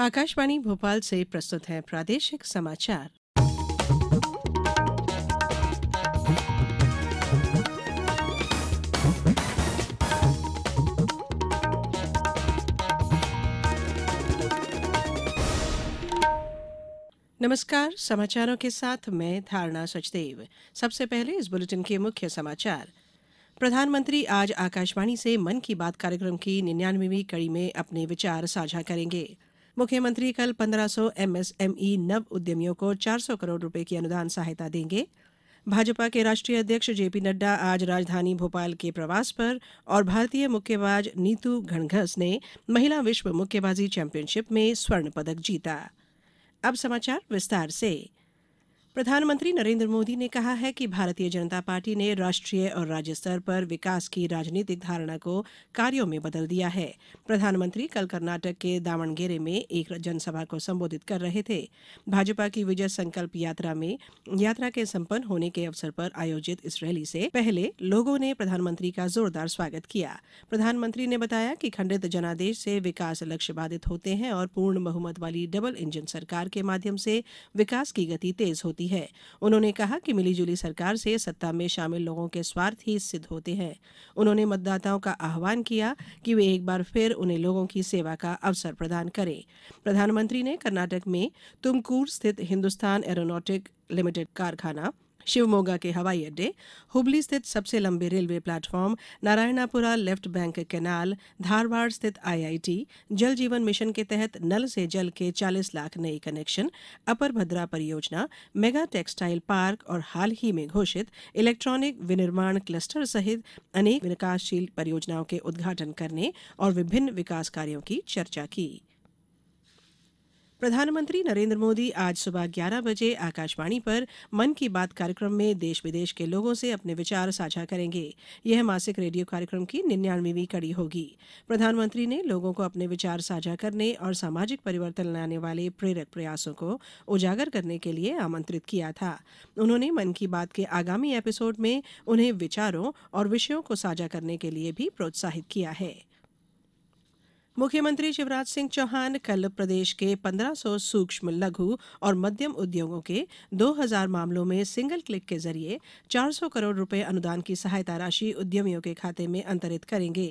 आकाशवाणी भोपाल से प्रस्तुत है प्रादेशिक समाचार नमस्कार समाचारों के साथ मैं धारणा सचदेव सबसे पहले इस बुलेटिन के मुख्य समाचार प्रधानमंत्री आज आकाशवाणी से मन की बात कार्यक्रम की निन्यानवीं कड़ी में अपने विचार साझा करेंगे मुख्यमंत्री कल 1500 सौ एमएसएमई नव उद्यमियों को चार सौ करोड़ रूपये की अनुदान सहायता देंगे भाजपा के राष्ट्रीय अध्यक्ष जेपी नड्डा आज राजधानी भोपाल के प्रवास पर और भारतीय मुक्केबाज नीतू घणघस ने महिला विश्व मुक्केबाजी चैंपियनशिप में स्वर्ण पदक जीता अब समाचार विस्तार से प्रधानमंत्री नरेंद्र मोदी ने कहा है कि भारतीय जनता पार्टी ने राष्ट्रीय और राज्य स्तर पर विकास की राजनीतिक धारणा को कार्यों में बदल दिया है प्रधानमंत्री कल कर्नाटक के दावणगेरे में एक जनसभा को संबोधित कर रहे थे भाजपा की विजय संकल्प यात्रा में यात्रा के संपन्न होने के अवसर पर आयोजित इस रैली से पहले लोगों ने प्रधानमंत्री का जोरदार स्वागत किया प्रधानमंत्री ने बताया कि खंडित जनादेश से विकास लक्ष्य बाधित होते हैं और पूर्ण बहुमत वाली डबल इंजन सरकार के माध्यम से विकास की गति तेज होती होती है उन्होंने कहा कि मिलीजुली सरकार से सत्ता में शामिल लोगों के स्वार्थ ही सिद्ध होते हैं उन्होंने मतदाताओं का आह्वान किया कि वे एक बार फिर उन्हें लोगों की सेवा का अवसर प्रदान करें प्रधानमंत्री ने कर्नाटक में तुमकूर स्थित हिंदुस्तान एरोनॉटिक लिमिटेड कारखाना शिवमोगा के हवाई अड्डे हुबली स्थित सबसे लंबे railway platform Narayanapura left bank canal Dharwad स्थित आईआईटी जल जीवन मिशन के तहत नल से जल के 40 लाख नए कनेक्शन अपर भद्रा परियोजना मेगा टेक्सटाइल पार्क और हाल ही में घोषित इलेक्ट्रॉनिक विनिर्माण क्लस्टर सहित अनेक विकासशील परियोजनाओं के उद्घाटन करने और विभिन्न विकास कार्यों की चर्चा की प्रधानमंत्री नरेन्द्र मोदी आज सुबह ग्यारह बजे आकाशवाणी पर मन की बात कार्यक्रम में देश विदेश के लोगों से अपने विचार साझा करेंगे यह मासिक रेडियो कार्यक्रम की निन्यानवेवीं कड़ी होगी प्रधानमंत्री ने लोगों को अपने विचार साझा करने और सामाजिक परिवर्तन लाने वाले प्रेरक प्रयासों को उजागर करने के लिए आमंत्रित किया था उन्होंने मन की बात के आगामी एपिसोड में उन्हें विचारों और विषयों को साझा करने के लिए भी प्रोत्साहित किया है मुख्यमंत्री शिवराज सिंह चौहान कल प्रदेश के 1500 सूक्ष्म लघु और मध्यम उद्योगों के 2000 मामलों में सिंगल क्लिक के जरिए 400 करोड़ रुपए अनुदान की सहायता राशि उद्यमियों के खाते में अंतरित करेंगे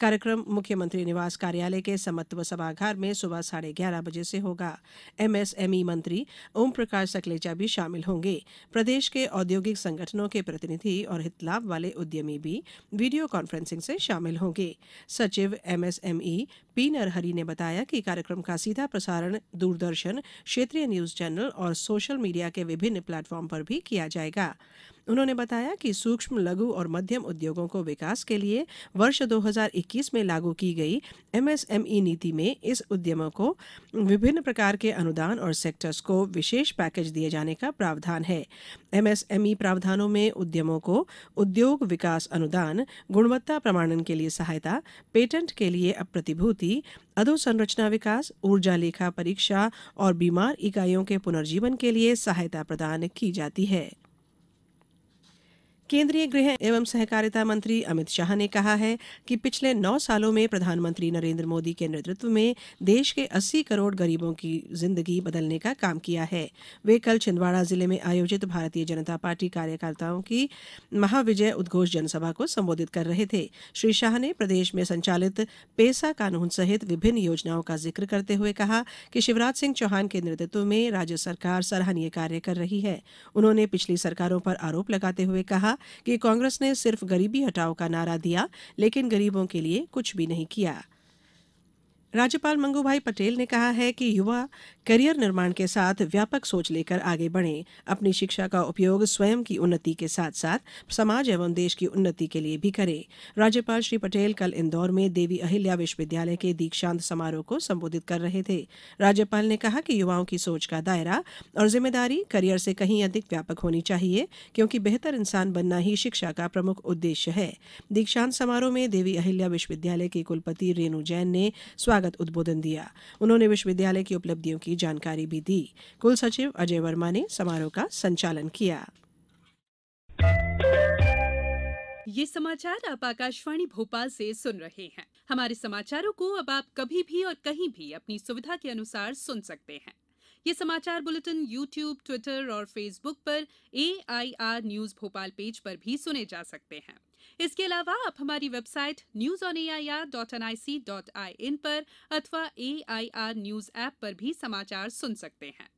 कार्यक्रम मुख्यमंत्री निवास कार्यालय के समत्व सभागार में सुबह साढ़े ग्यारह बजे से होगा एमएसएमई e मंत्री ओम प्रकाश सकलेचा भी शामिल होंगे प्रदेश के औद्योगिक संगठनों के प्रतिनिधि और हितलाभ वाले उद्यमी भी वीडियो कॉन्फ्रेंसिंग से शामिल होंगे सचिव एमएसएमई पी नरहरि ने बताया कि कार्यक्रम का सीधा प्रसारण दूरदर्शन क्षेत्रीय न्यूज चैनल और सोशल मीडिया के विभिन्न प्लेटफॉर्म पर भी किया जाएगा उन्होंने बताया कि सूक्ष्म लघु और मध्यम उद्योगों को विकास के लिए वर्ष 2021 में लागू की गई एमएसएमई e नीति में इस उद्यमों को विभिन्न प्रकार के अनुदान और सेक्टर्स को विशेष पैकेज दिए जाने का प्रावधान है एमएसएमई e प्रावधानों में उद्यमों को उद्योग विकास अनुदान गुणवत्ता प्रमाणन के लिए सहायता पेटेंट के लिए अप्रतिभूति अधोसंरचना विकास ऊर्जा लेखा परीक्षा और बीमार इकाइयों के पुनर्जीवन के लिए सहायता प्रदान की जाती है केंद्रीय गृह एवं सहकारिता मंत्री अमित शाह ने कहा है कि पिछले नौ सालों में प्रधानमंत्री नरेंद्र मोदी के नेतृत्व में देश के 80 करोड़ गरीबों की जिंदगी बदलने का काम किया है वे कल छिंदवाड़ा जिले में आयोजित भारतीय जनता पार्टी कार्यकर्ताओं की महाविजय उद्घोष जनसभा को संबोधित कर रहे थे श्री शाह ने प्रदेश में संचालित पेसा कानून सहित विभिन्न योजनाओं का जिक्र करते हुए कहा कि शिवराज सिंह चौहान के नेतृत्व में राज्य सरकार सराहनीय कार्य कर रही है उन्होंने पिछली सरकारों पर आरोप लगाते हुए कहा कहा कि कांग्रेस ने सिर्फ गरीबी हटाओ का नारा दिया लेकिन गरीबों के लिए कुछ भी नहीं किया राज्यपाल मंगूभाई पटेल ने कहा है कि युवा करियर निर्माण के साथ व्यापक सोच लेकर आगे बढ़े अपनी शिक्षा का उपयोग स्वयं की उन्नति के साथ साथ समाज एवं देश की उन्नति के लिए भी करें राज्यपाल श्री पटेल कल इंदौर में देवी अहिल्या विश्वविद्यालय के दीक्षांत समारोह को संबोधित कर रहे थे राज्यपाल ने कहा कि युवाओं की सोच का दायरा और जिम्मेदारी करियर से कहीं अधिक व्यापक होनी चाहिए क्योंकि बेहतर इंसान बनना ही शिक्षा का प्रमुख उद्देश्य है दीक्षांत समारोह में देवी अहिल्या विश्वविद्यालय के कुलपति रेणु जैन ने स्वागत स्वागत उद्बोधन दिया उन्होंने विश्वविद्यालय की उपलब्धियों की जानकारी भी दी कुल सचिव अजय वर्मा ने समारोह का संचालन किया ये समाचार आप आकाशवाणी भोपाल से सुन रहे हैं हमारे समाचारों को अब आप कभी भी और कहीं भी अपनी सुविधा के अनुसार सुन सकते हैं ये समाचार बुलेटिन यूट्यूब ट्विटर और फेसबुक पर ए न्यूज भोपाल पेज पर भी सुने जा सकते हैं इसके अलावा आप हमारी website news on A I R dot N I C dot I N पर अथवा आर न्यूज ऐप पर भी समाचार सुन सकते हैं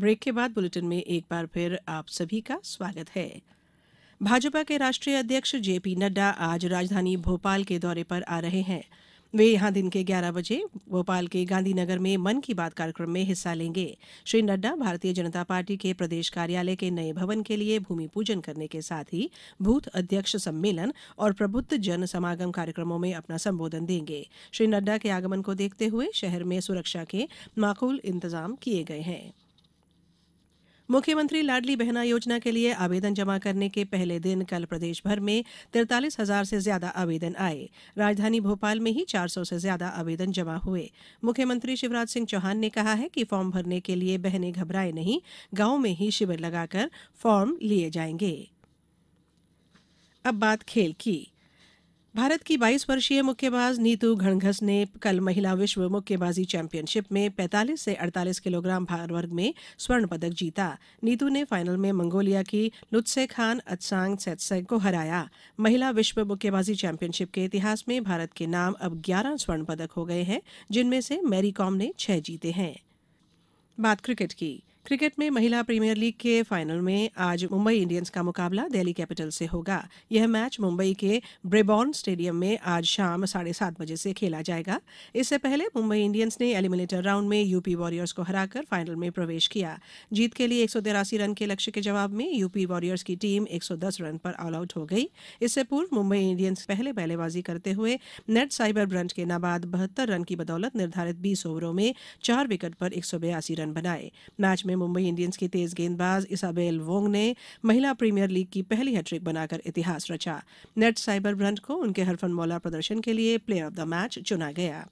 ब्रेक के बाद बुलेटिन में एक बार फिर आप सभी का स्वागत है भाजपा के राष्ट्रीय अध्यक्ष जेपी नड्डा आज राजधानी भोपाल के दौरे पर आ रहे हैं वे यहां दिन के 11 बजे भोपाल के गांधीनगर में मन की बात कार्यक्रम में हिस्सा लेंगे श्री नड्डा भारतीय जनता पार्टी के प्रदेश कार्यालय के नए भवन के लिए भूमि पूजन करने के साथ ही बूथ अध्यक्ष सम्मेलन और प्रबुद्ध जन समागम कार्यक्रमों में अपना संबोधन देंगे श्री नड्डा के आगमन को देखते हुए शहर में सुरक्षा के माकूल इंतजाम किए गए हैं मुख्यमंत्री लाडली बहना योजना के लिए आवेदन जमा करने के पहले दिन कल प्रदेश भर में तिरतालीस हजार से ज्यादा आवेदन आए राजधानी भोपाल में ही 400 से ज्यादा आवेदन जमा हुए मुख्यमंत्री शिवराज सिंह चौहान ने कहा है कि फॉर्म भरने के लिए बहने घबराए नहीं गांव में ही शिविर लगाकर फॉर्म लिए जाएंगे अब बात खेल की भारत की बाईस वर्षीय मुक्केबाज नीतू घणघस ने कल महिला विश्व मुक्केबाजी चैंपियनशिप में 45 से 48 किलोग्राम भार वर्ग में स्वर्ण पदक जीता नीतू ने फाइनल में मंगोलिया की लुत्से खान अत्सांग सेत्सेंग को हराया महिला विश्व मुक्केबाजी चैंपियनशिप के इतिहास में भारत के नाम अब 11 स्वर्ण पदक हो गए हैं जिनमें से मैरी कॉम ने छह जीते हैं बात क्रिकेट की क्रिकेट में महिला प्रीमियर लीग के फाइनल में आज मुंबई इंडियंस का मुकाबला दिल्ली कैपिटल से होगा यह मैच मुंबई के ब्रेबॉर्न स्टेडियम में आज शाम साढ़े सात बजे से खेला जाएगा इससे पहले मुंबई इंडियंस ने एलिमिनेटर राउंड में यूपी वॉरियर्स को हराकर फाइनल में प्रवेश किया जीत के लिए एक रन के लक्ष्य के जवाब में यूपी वॉरियर्स की टीम एक रन पर ऑल आउट हो गई इससे पूर्व मुंबई इंडियंस पहले बल्लेबाजी करते हुए नेट साइबर ब्रंट के नाबाद बहत्तर रन की बदौलत निर्धारित बीस ओवरों में चार विकेट पर एक रन बनाए मैच में में मुंबई इंडियंस की तेज गेंदबाज इसाबेल वोंग ने महिला प्रीमियर लीग की पहली हैट्रिक बनाकर इतिहास रचा नेट साइबर ब्रंट को उनके हरफन मौला प्रदर्शन के लिए प्लेयर ऑफ द मैच चुना गया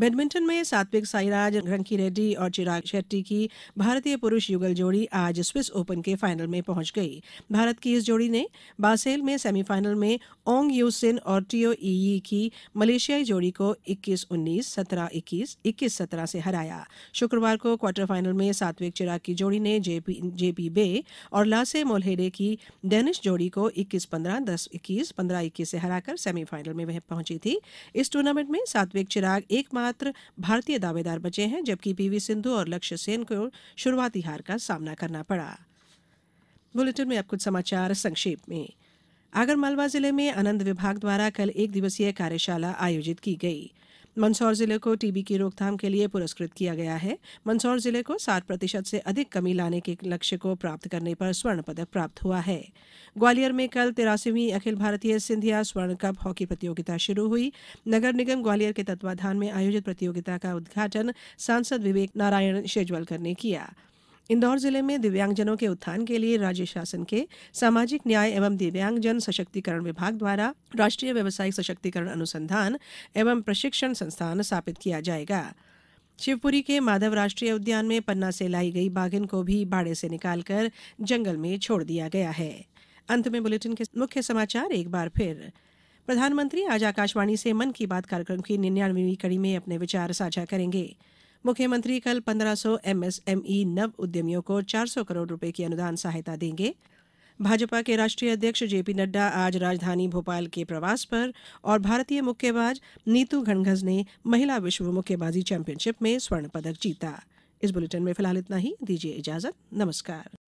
बैडमिंटन में सात्विक साईराज रंकी रेड्डी और चिराग शेट्टी की भारतीय पुरुष युगल जोड़ी आज स्विस ओपन के फाइनल में पहुंच गई भारत की इस जोड़ी ने बासेल में सेमीफाइनल में ओंग यू सिन और टीओ ई की मलेशियाई जोड़ी को 21 19 17 21 21 17 से हराया शुक्रवार को क्वार्टर फाइनल में सात्विक चिराग की जोड़ी ने जेपी जेपी बे और लासे मोलहेडे की डेनिश जोड़ी को इक्कीस पंद्रह दस इक्कीस पंद्रह इक्कीस से हराकर सेमीफाइनल में वह पहुंची थी इस टूर्नामेंट में सात्विक चिराग एक मात्र भारतीय दावेदार बचे हैं जबकि पीवी सिंधु और लक्ष्य सेन को शुरुआती हार का सामना करना पड़ा बुलेटिन में अब कुछ समाचार संक्षेप में आगरमालवा जिले में आनंद विभाग द्वारा कल एक दिवसीय कार्यशाला आयोजित की गई मंदसौर जिले को टीबी की रोकथाम के लिए पुरस्कृत किया गया है मंदसौर जिले को सात प्रतिशत से अधिक कमी लाने के लक्ष्य को प्राप्त करने पर स्वर्ण पदक प्राप्त हुआ है ग्वालियर में कल तिरासीवीं अखिल भारतीय सिंधिया स्वर्ण कप हॉकी प्रतियोगिता शुरू हुई नगर निगम ग्वालियर के तत्वाधान में आयोजित प्रतियोगिता का उद्घाटन सांसद विवेक नारायण शेजवलकर ने किया इंदौर जिले में दिव्यांगजनों के उत्थान के लिए राज्य शासन के सामाजिक न्याय एवं दिव्यांगजन सशक्तिकरण विभाग द्वारा राष्ट्रीय व्यवसायिक सशक्तिकरण अनुसंधान एवं प्रशिक्षण संस्थान स्थापित किया जाएगा शिवपुरी के माधव राष्ट्रीय उद्यान में पन्ना से लाई गई बाघिन को भी बाड़े से निकालकर जंगल में छोड़ दिया गया है अंत में बुलेटिन के मुख्य समाचार एक बार फिर प्रधानमंत्री आज आकाशवाणी से मन की बात कार्यक्रम की निन्यानवी कड़ी में अपने विचार साझा करेंगे मुख्यमंत्री कल 1500 सौ एमएसएमई नव उद्यमियों को चार सौ करोड़ रूपये की अनुदान सहायता देंगे भाजपा के राष्ट्रीय अध्यक्ष जेपी नड्डा आज राजधानी भोपाल के प्रवास पर और भारतीय मुक्केबाज नीतू घणघस ने महिला विश्व मुक्केबाजी चैंपियनशिप में स्वर्ण पदक जीता इस बुलेटिन में फिलहाल इतना ही दीजिए इजाजत नमस्कार